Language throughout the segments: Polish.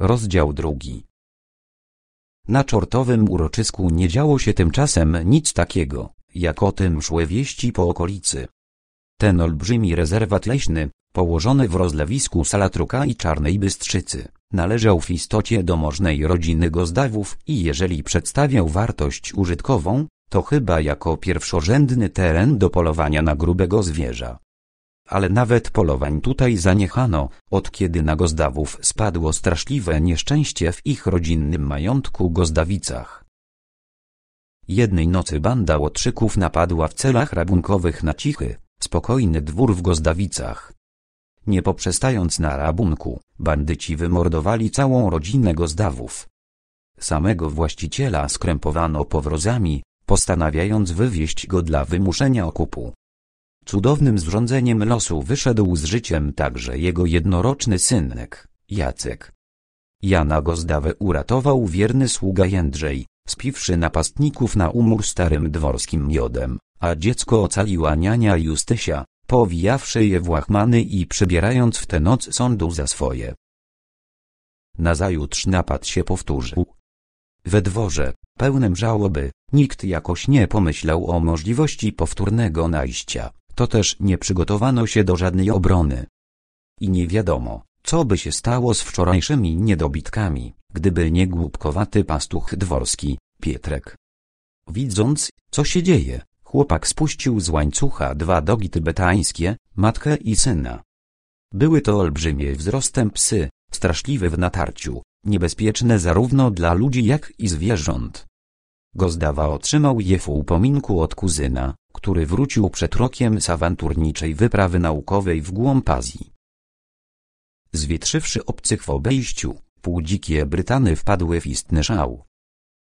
Rozdział drugi. Na czortowym uroczysku nie działo się tymczasem nic takiego, jak o tym szły wieści po okolicy. Ten olbrzymi rezerwat leśny, położony w rozlewisku Salatruka i Czarnej Bystrzycy, należał w istocie do możnej rodziny Gozdawów i jeżeli przedstawiał wartość użytkową, to chyba jako pierwszorzędny teren do polowania na grubego zwierza ale nawet polowań tutaj zaniechano, od kiedy na Gozdawów spadło straszliwe nieszczęście w ich rodzinnym majątku Gozdawicach. Jednej nocy banda łotrzyków napadła w celach rabunkowych na cichy, spokojny dwór w Gozdawicach. Nie poprzestając na rabunku, bandyci wymordowali całą rodzinę Gozdawów. Samego właściciela skrępowano powrozami, postanawiając wywieźć go dla wymuszenia okupu. Cudownym zrządzeniem losu wyszedł z życiem także jego jednoroczny synek, Jacek. Jana Gozdawę uratował wierny sługa Jędrzej, spiwszy napastników na umór starym dworskim miodem, a dziecko ocaliła niania Justysia, powijawszy je w łachmany i przybierając w tę noc sądu za swoje. Nazajutrz napad się powtórzył. We dworze, pełnym żałoby, nikt jakoś nie pomyślał o możliwości powtórnego najścia to też nie przygotowano się do żadnej obrony. I nie wiadomo, co by się stało z wczorajszymi niedobitkami, gdyby nie głupkowaty pastuch dworski, Pietrek. Widząc, co się dzieje, chłopak spuścił z łańcucha dwa dogi tybetańskie, matkę i syna. Były to olbrzymie wzrostem psy, straszliwe w natarciu, niebezpieczne zarówno dla ludzi jak i zwierząt. Gozdawa otrzymał je w upominku od kuzyna, który wrócił przed rokiem z awanturniczej wyprawy naukowej w głąb Azji. Zwietrzywszy obcych w obejściu, półdzikie Brytany wpadły w istny szał.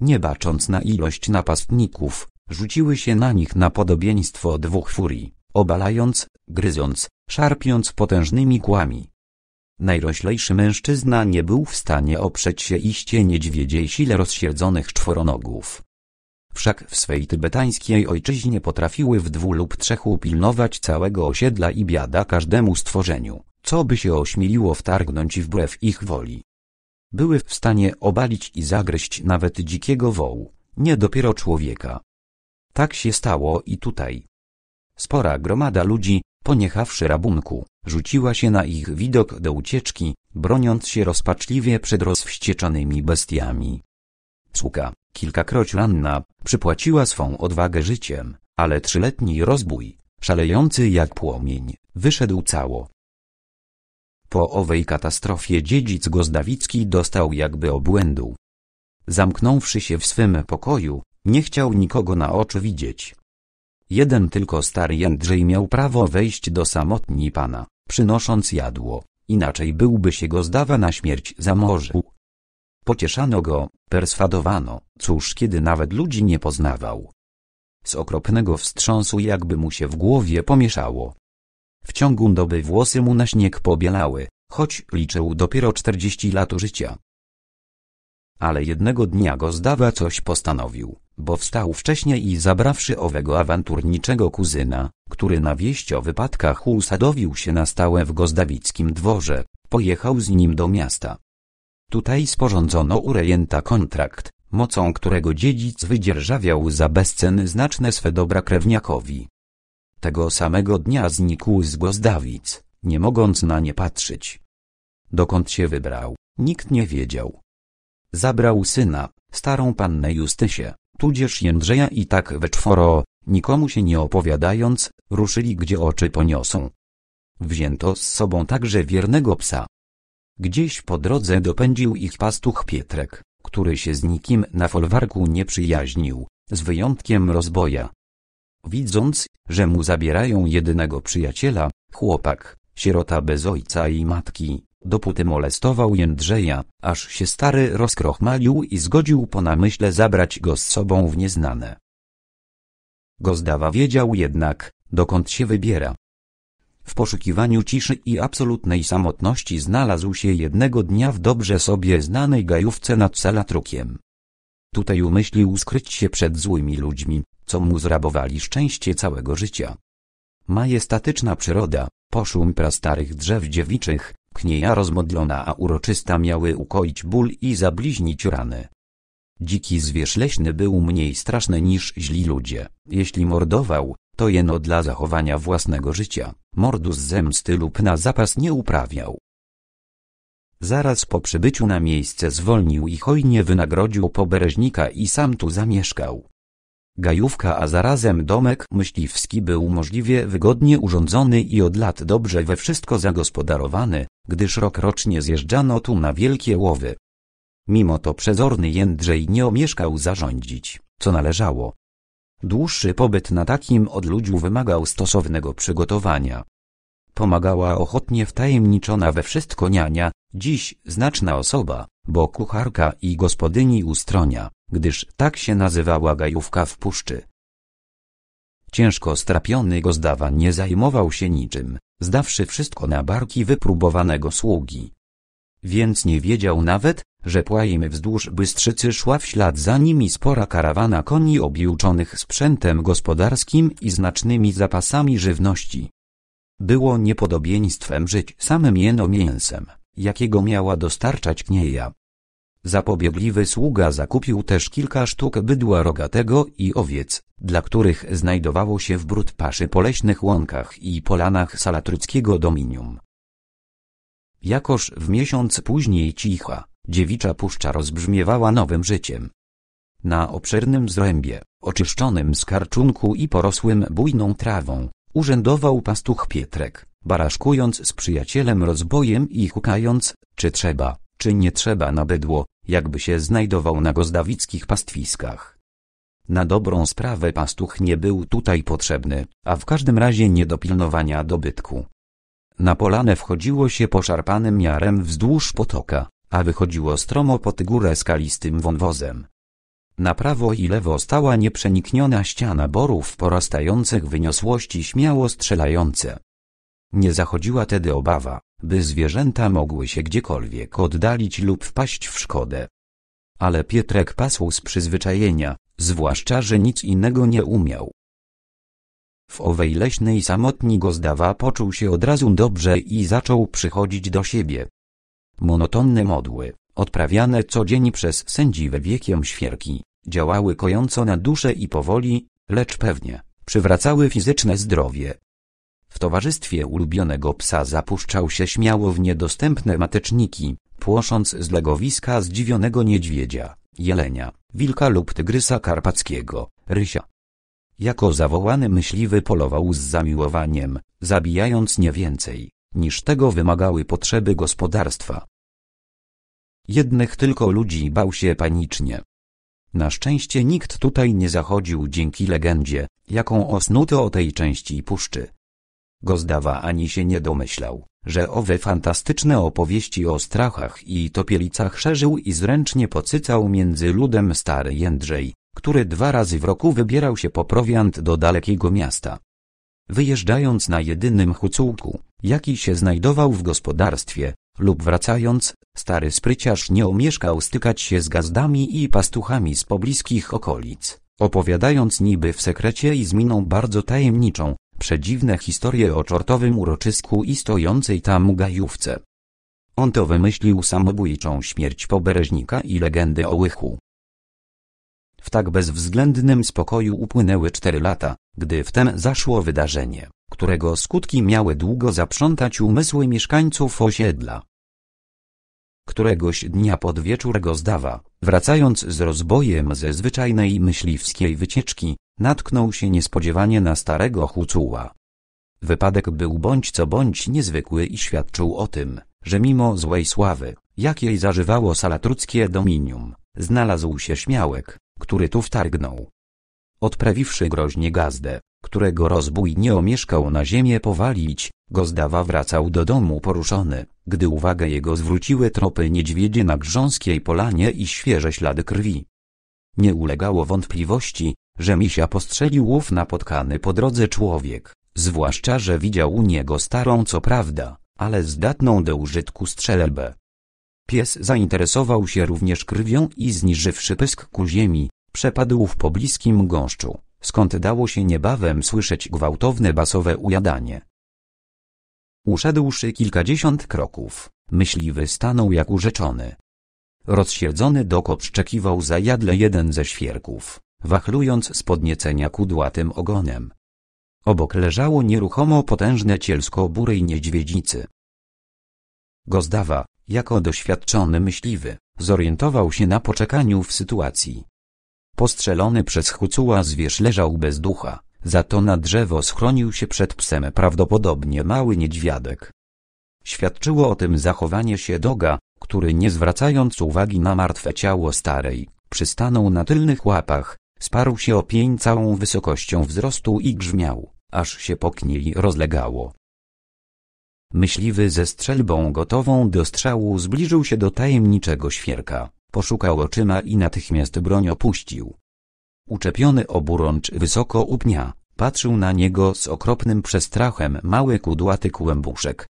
Nie bacząc na ilość napastników, rzuciły się na nich na podobieństwo dwóch furii, obalając, gryząc, szarpiąc potężnymi kłami. Najroślejszy mężczyzna nie był w stanie oprzeć się iście niedźwiedziej sile rozsierdzonych czworonogów. Wszak w swej tybetańskiej ojczyźnie potrafiły w dwu lub trzech upilnować całego osiedla i biada każdemu stworzeniu, co by się ośmieliło wtargnąć wbrew ich woli. Były w stanie obalić i zagryźć nawet dzikiego wołu, nie dopiero człowieka. Tak się stało i tutaj. Spora gromada ludzi, poniechawszy rabunku, rzuciła się na ich widok do ucieczki, broniąc się rozpaczliwie przed rozwścieczonymi bestiami. Słuka Kilkakroć ranna, przypłaciła swą odwagę życiem, ale trzyletni rozbój, szalejący jak płomień, wyszedł cało. Po owej katastrofie dziedzic Gozdawicki dostał jakby obłędu. Zamknąwszy się w swym pokoju, nie chciał nikogo na oczy widzieć. Jeden tylko stary Jędrzej miał prawo wejść do samotni pana, przynosząc jadło, inaczej byłby się Gozdawa na śmierć zamorzył. Pocieszano go, perswadowano, cóż kiedy nawet ludzi nie poznawał. Z okropnego wstrząsu jakby mu się w głowie pomieszało. W ciągu doby włosy mu na śnieg pobielały, choć liczył dopiero czterdzieści lat życia. Ale jednego dnia Gozdawa coś postanowił, bo wstał wcześniej i zabrawszy owego awanturniczego kuzyna, który na wieść o wypadkach usadowił się na stałe w gozdawickim dworze, pojechał z nim do miasta. Tutaj sporządzono u rejenta kontrakt, mocą którego dziedzic wydzierżawiał za bezceny znaczne swe dobra krewniakowi. Tego samego dnia znikł z Gozdawic, nie mogąc na nie patrzeć. Dokąd się wybrał, nikt nie wiedział. Zabrał syna, starą pannę Justysię, tudzież Jędrzeja i tak we czworo, nikomu się nie opowiadając, ruszyli gdzie oczy poniosą. Wzięto z sobą także wiernego psa, Gdzieś po drodze dopędził ich pastuch Pietrek, który się z nikim na folwarku nie przyjaźnił, z wyjątkiem rozboja. Widząc, że mu zabierają jedynego przyjaciela, chłopak, sierota bez ojca i matki, dopóty molestował Jędrzeja, aż się stary rozkrochmalił i zgodził po namyśle zabrać go z sobą w nieznane. Gozdawa wiedział jednak, dokąd się wybiera. W poszukiwaniu ciszy i absolutnej samotności znalazł się jednego dnia w dobrze sobie znanej gajówce nad Salatrukiem. Tutaj umyślił skryć się przed złymi ludźmi, co mu zrabowali szczęście całego życia. Majestatyczna przyroda, poszum prastarych drzew dziewiczych, knieja rozmodlona a uroczysta miały ukoić ból i zabliźnić rany. Dziki zwierz leśny był mniej straszny niż źli ludzie, jeśli mordował, to jeno dla zachowania własnego życia, mordus zemsty lub na zapas nie uprawiał. Zaraz po przybyciu na miejsce zwolnił i hojnie wynagrodził pobereźnika i sam tu zamieszkał. Gajówka a zarazem domek myśliwski był możliwie wygodnie urządzony i od lat dobrze we wszystko zagospodarowany, gdyż rokrocznie zjeżdżano tu na wielkie łowy. Mimo to przezorny Jędrzej nie omieszkał zarządzić, co należało, Dłuższy pobyt na takim odludziu wymagał stosownego przygotowania. Pomagała ochotnie wtajemniczona we wszystko niania, dziś znaczna osoba, bo kucharka i gospodyni ustronia, gdyż tak się nazywała gajówka w puszczy. Ciężko strapiony gozdawa nie zajmował się niczym, zdawszy wszystko na barki wypróbowanego sługi. Więc nie wiedział nawet, Rzepła im wzdłuż Bystrzycy szła w ślad za nimi spora karawana koni objuczonych sprzętem gospodarskim i znacznymi zapasami żywności. Było niepodobieństwem żyć samym jeno mięsem, jakiego miała dostarczać knieja. Zapobiegliwy sługa zakupił też kilka sztuk bydła rogatego i owiec, dla których znajdowało się w brud paszy po leśnych łąkach i polanach salatryckiego dominium. Jakoż w miesiąc później cicha, Dziewicza puszcza rozbrzmiewała nowym życiem. Na obszernym zrębie, oczyszczonym z karczunku i porosłym bujną trawą, urzędował pastuch Pietrek, baraszkując z przyjacielem rozbojem i hukając, czy trzeba, czy nie trzeba na bydło, jakby się znajdował na gozdawickich pastwiskach. Na dobrą sprawę pastuch nie był tutaj potrzebny, a w każdym razie nie do pilnowania dobytku. Na polane wchodziło się poszarpanym miarem wzdłuż potoka, a wychodziło stromo pod górę skalistym wąwozem. Na prawo i lewo stała nieprzenikniona ściana borów porastających wyniosłości śmiało strzelające. Nie zachodziła tedy obawa, by zwierzęta mogły się gdziekolwiek oddalić lub wpaść w szkodę. Ale Pietrek pasł z przyzwyczajenia, zwłaszcza, że nic innego nie umiał. W owej leśnej samotni Gozdawa poczuł się od razu dobrze i zaczął przychodzić do siebie. Monotonne modły, odprawiane co dzień przez sędziwe wiekiem świerki, działały kojąco na duszę i powoli, lecz pewnie, przywracały fizyczne zdrowie. W towarzystwie ulubionego psa zapuszczał się śmiało w niedostępne mateczniki, płosząc z legowiska zdziwionego niedźwiedzia, jelenia, wilka lub tygrysa karpackiego, rysia. Jako zawołany myśliwy polował z zamiłowaniem, zabijając nie więcej, niż tego wymagały potrzeby gospodarstwa. Jednych tylko ludzi bał się panicznie. Na szczęście nikt tutaj nie zachodził dzięki legendzie, jaką osnuto o tej części puszczy. Gozdawa ani się nie domyślał, że owe fantastyczne opowieści o strachach i topielicach szerzył i zręcznie pocycał między ludem stary Jędrzej, który dwa razy w roku wybierał się po prowiant do dalekiego miasta. Wyjeżdżając na jedynym hucułku, jaki się znajdował w gospodarstwie, lub wracając, stary spryciarz nie omieszkał stykać się z gazdami i pastuchami z pobliskich okolic, opowiadając niby w sekrecie i z miną bardzo tajemniczą, przedziwne historie o czortowym uroczysku i stojącej tam gajówce. On to wymyślił samobójczą śmierć pobereźnika i legendy o łychu. W tak bezwzględnym spokoju upłynęły cztery lata, gdy w zaszło wydarzenie którego skutki miały długo zaprzątać umysły mieszkańców osiedla. Któregoś dnia pod wieczór Gozdawa, wracając z rozbojem ze zwyczajnej myśliwskiej wycieczki, natknął się niespodziewanie na starego Hucuła. Wypadek był bądź co bądź niezwykły i świadczył o tym, że mimo złej sławy, jakiej zażywało salatruckie dominium, znalazł się śmiałek, który tu wtargnął. Odprawiwszy groźnie gazdę, którego rozbój nie omieszkał na ziemię powalić, Gozdawa wracał do domu poruszony, gdy uwagę jego zwróciły tropy niedźwiedzie na grząskiej polanie i świeże ślady krwi. Nie ulegało wątpliwości, że misia postrzelił ów napotkany po drodze człowiek, zwłaszcza, że widział u niego starą co prawda, ale zdatną do użytku strzelbę. Pies zainteresował się również krwią i zniżywszy pysk ku ziemi, przepadł w pobliskim gąszczu skąd dało się niebawem słyszeć gwałtowne basowe ujadanie. Uszedłszy kilkadziesiąt kroków, myśliwy stanął jak urzeczony. Rozsiedzony dokop szczekiwał zajadle jeden ze świerków, wachlując z podniecenia kudłatym ogonem. Obok leżało nieruchomo potężne cielsko burej niedźwiedzicy. Gozdawa, jako doświadczony myśliwy, zorientował się na poczekaniu w sytuacji, Postrzelony przez hucuła zwierz leżał bez ducha, za to na drzewo schronił się przed psem prawdopodobnie mały niedźwiadek. Świadczyło o tym zachowanie się doga, który nie zwracając uwagi na martwe ciało starej, przystanął na tylnych łapach, sparł się o pień całą wysokością wzrostu i grzmiał, aż się po kniei rozlegało. Myśliwy ze strzelbą gotową do strzału zbliżył się do tajemniczego świerka, Poszukał oczyma i natychmiast broń opuścił. Uczepiony oburącz wysoko u pnia, patrzył na niego z okropnym przestrachem mały kudłaty kłębuszek.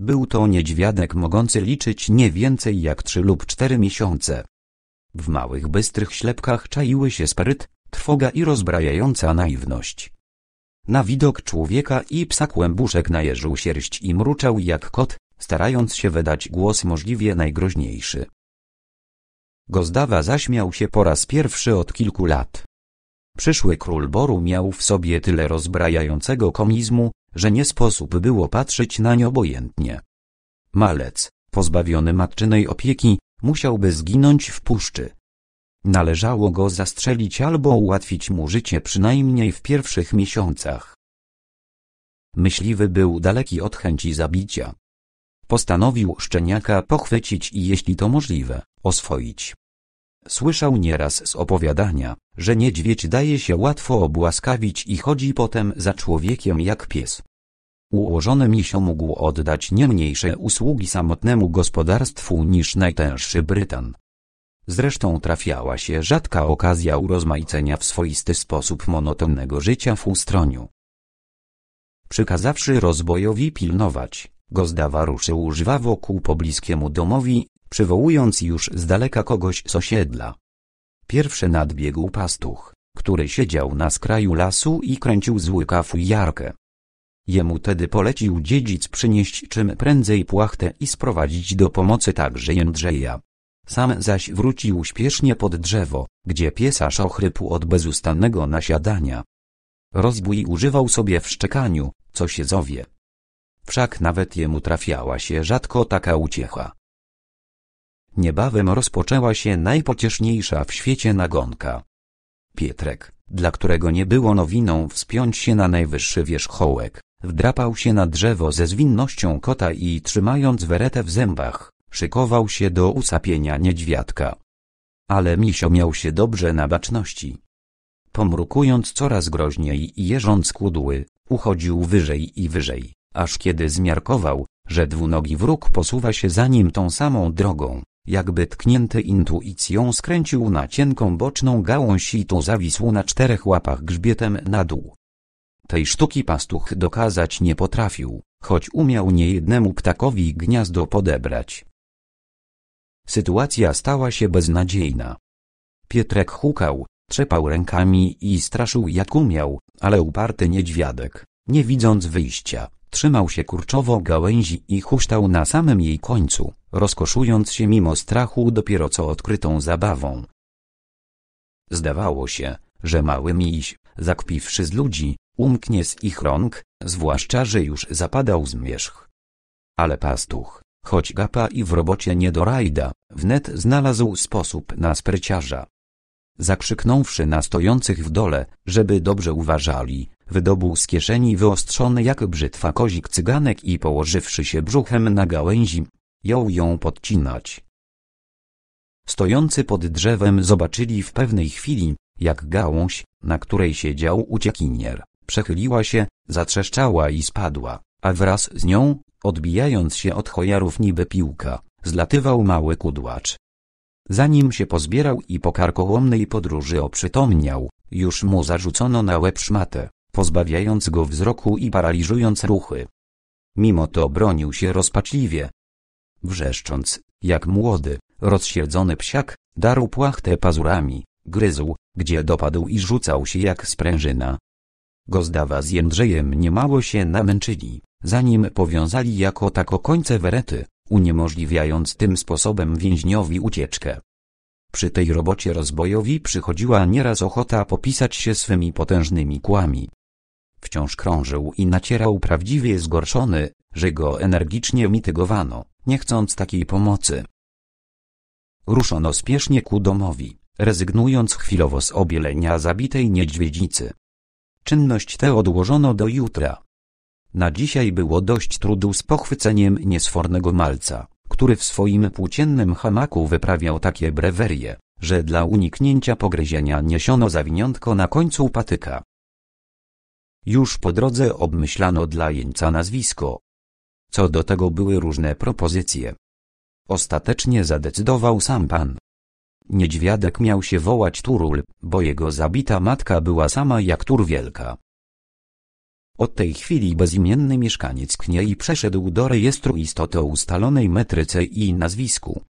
Był to niedźwiadek mogący liczyć nie więcej jak trzy lub cztery miesiące. W małych bystrych ślepkach czaiły się spryt, trwoga i rozbrajająca naiwność. Na widok człowieka i psa kłębuszek najeżył sierść i mruczał jak kot, starając się wydać głos możliwie najgroźniejszy. Gozdawa zaśmiał się po raz pierwszy od kilku lat. Przyszły król Boru miał w sobie tyle rozbrajającego komizmu, że nie sposób było patrzeć na nie obojętnie. Malec, pozbawiony matczynej opieki, musiałby zginąć w puszczy. Należało go zastrzelić albo ułatwić mu życie przynajmniej w pierwszych miesiącach. Myśliwy był daleki od chęci zabicia. Postanowił szczeniaka pochwycić i jeśli to możliwe, oswoić. Słyszał nieraz z opowiadania, że niedźwiedź daje się łatwo obłaskawić i chodzi potem za człowiekiem jak pies. Ułożony misio mógł oddać nie mniejsze usługi samotnemu gospodarstwu niż najtęższy Brytan. Zresztą trafiała się rzadka okazja urozmaicenia w swoisty sposób monotonnego życia w ustroniu. Przykazawszy rozbojowi pilnować, Gozdawa ruszył żwawo ku pobliskiemu domowi, przywołując już z daleka kogoś z osiedla. Pierwszy nadbiegł pastuch, który siedział na skraju lasu i kręcił zły kafu-jarkę. Jemu tedy polecił dziedzic przynieść czym prędzej płachtę i sprowadzić do pomocy także Jędrzeja. Sam zaś wrócił śpiesznie pod drzewo, gdzie piesarz ochrypł od bezustannego nasiadania. Rozbój używał sobie w szczekaniu, co się zowie, Wszak nawet jemu trafiała się rzadko taka uciecha. Niebawem rozpoczęła się najpocieszniejsza w świecie nagonka. Pietrek, dla którego nie było nowiną wspiąć się na najwyższy wierzchołek, wdrapał się na drzewo ze zwinnością kota i trzymając weretę w zębach, szykował się do usapienia niedźwiadka. Ale misio miał się dobrze na baczności. Pomrukując coraz groźniej i jeżąc kudły, uchodził wyżej i wyżej aż kiedy zmiarkował, że dwunogi wróg posuwa się za nim tą samą drogą, jakby tknięty intuicją skręcił na cienką boczną gałąź i tu zawisł na czterech łapach grzbietem na dół. Tej sztuki pastuch dokazać nie potrafił, choć umiał niejednemu ptakowi gniazdo podebrać. Sytuacja stała się beznadziejna. Pietrek hukał, trzepał rękami i straszył jak umiał, ale uparty niedźwiadek, nie widząc wyjścia, Trzymał się kurczowo gałęzi i huśtał na samym jej końcu, rozkoszując się mimo strachu dopiero co odkrytą zabawą. Zdawało się, że mały miś, zakpiwszy z ludzi, umknie z ich rąk, zwłaszcza, że już zapadał zmierzch. Ale pastuch, choć gapa i w robocie nie do rajda, wnet znalazł sposób na spryciarza. Zakrzyknąwszy na stojących w dole, żeby dobrze uważali, Wydobył z kieszeni wyostrzony jak brzytwa kozik cyganek i położywszy się brzuchem na gałęzi, jął ją podcinać. Stojący pod drzewem zobaczyli w pewnej chwili, jak gałąź, na której siedział uciekinier, przechyliła się, zatrzeszczała i spadła, a wraz z nią, odbijając się od chojarów niby piłka, zlatywał mały kudłacz. Zanim się pozbierał i po karkołomnej podróży oprzytomniał, już mu zarzucono na łeb szmatę pozbawiając go wzroku i paraliżując ruchy. Mimo to bronił się rozpaczliwie. Wrzeszcząc, jak młody, rozsiedzony psiak, darł płachtę pazurami, gryzł, gdzie dopadł i rzucał się jak sprężyna. Gozdawa z Jędrzejem niemało się namęczyli, zanim powiązali jako tako końce werety, uniemożliwiając tym sposobem więźniowi ucieczkę. Przy tej robocie rozbojowi przychodziła nieraz ochota popisać się swymi potężnymi kłami. Wciąż krążył i nacierał prawdziwie zgorszony, że go energicznie mitygowano, nie chcąc takiej pomocy. Ruszono spiesznie ku domowi, rezygnując chwilowo z obielenia zabitej niedźwiedzicy. Czynność tę odłożono do jutra. Na dzisiaj było dość trudu z pochwyceniem niesfornego malca, który w swoim płóciennym hamaku wyprawiał takie brewerie, że dla uniknięcia pogryzienia niesiono zawiniątko na końcu patyka. Już po drodze obmyślano dla jeńca nazwisko. Co do tego były różne propozycje. Ostatecznie zadecydował sam pan. Niedźwiadek miał się wołać Turul, bo jego zabita matka była sama jak Turwielka. Od tej chwili bezimienny mieszkaniec Kniei przeszedł do rejestru istoty o ustalonej metryce i nazwisku.